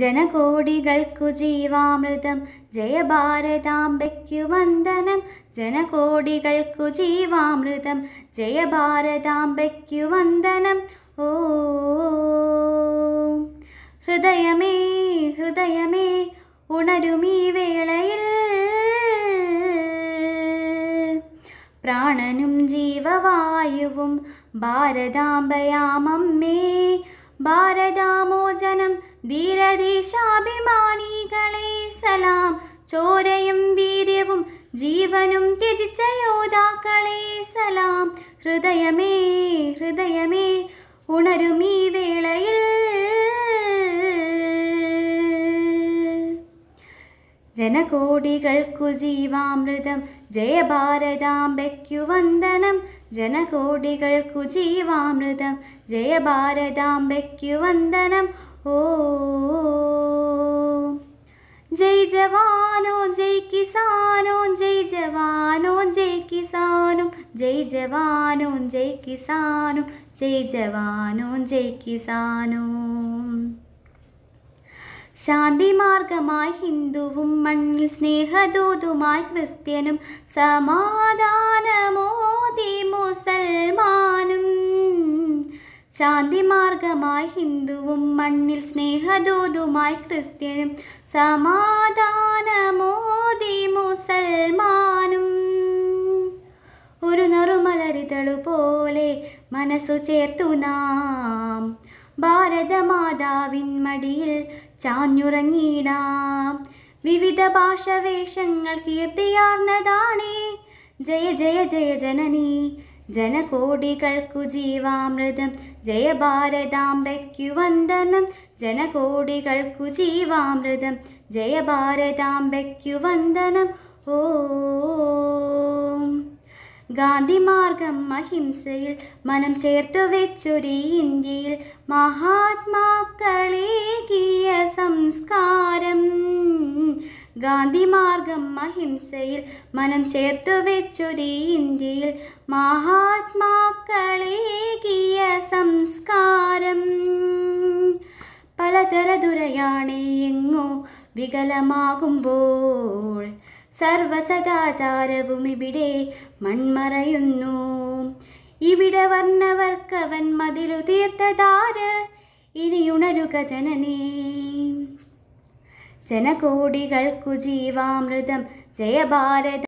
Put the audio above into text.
ജനകോടികൾക്കു ജീവാമൃതം ജയഭാരതാംബയ്ക്കു വന്ദനം ജനകോടികൾക്കു ജീവാമൃതം ജയഭാരതാംബയ്ക്കു വന്ദനം ഓ ഹൃദയമേ ഹൃദയമേ ഉണരുമീ വേളയിൽ പ്രാണനും ജീവവായുവും ഭാരതാംബയാമമ്മേ ഭാരതാമോചനം ധീരദേശാഭിമാനികളെ സലാം ചോരയും വീര്യവും ജീവനും ത്യജിച്ച യോദ്ധാക്കളെ സലാം ഹൃദയമേ ഹൃദയമേ ഉണരും ഈ വേളയിൽ ജനകോടികൾക്കു ജീവാമൃതം ജയഭാരതാംബയ്ക്കു വന്ദനം ജനകോടികൾക്കു ജീവാമൃതം ജയഭാരതാംബയ്ക്കു വന്ദനം ഓ ജയ് ജവാനോ ജയ് കിസാനോ ജയ് ജവാനോ ജയ് കിസാനും ജയ് ജവാനോ ജയ് കിസാനും ജയ് ജവാനോ ജയ് കിസാനോ ശാന്തിമാർഗമായി ഹിന്ദുവും മണ്ണിൽ സ്നേഹദൂതുമായി ക്രിസ്ത്യനും സമാധാനമോതി മുസൽമാനും ശാന്തിമാർഗമായി ഹിന്ദുവും മണ്ണിൽ സ്നേഹദൂതുമായി ക്രിസ്ത്യനും സമാധാനമോതി മുസൽമാനും ഒരു നറുമലരിതളു പോലെ മനസ്സു ചേർത്തു നാം ഭാരതമാതാവിൻ മടിയിൽ ചാഞ്ഞുറങ്ങിടാം വിവിധ ഭാഷവേഷങ്ങൾ കീർത്തിയാർന്നതാണേ ജയ ജയ ജയ ജനനി ജനകോടികൾക്കു ജീവാമൃതം ജയ ഭാരതാംബയ്ക്കു വന്ദനം ജനകോടികൾക്കു ജീവാമൃതം ജയ ഭാരതാംബയ്ക്കു വന്ദനം ഓ ഗാന്ധിമാർഗം അഹിംസയിൽ മനം ചേർത്തു വെച്ചൊരു ഇന്ത്യയിൽ മഹാത്മാക്കളേകിയ സംസ്കാരം ഗാന്ധിമാർഗം അഹിംസയിൽ മനം ചേർത്തു വെച്ചൊരു ഇന്ത്യയിൽ മഹാത്മാക്കളേകിയ സംസ്കാരം പലതര ദുരയാണേ എങ്ങോ വികലമാകുമ്പോൾ സർവസദാചാരവും ഇവിടെ മൺമറയുന്നു ഇവിടെ വർണ്ണവർക്കവൻ മതിലു തീർത്തതാര് ഇനിയുണരുക ജനനേ ജനകോടികൾക്കു ജീവാമൃതം ജയഭാരത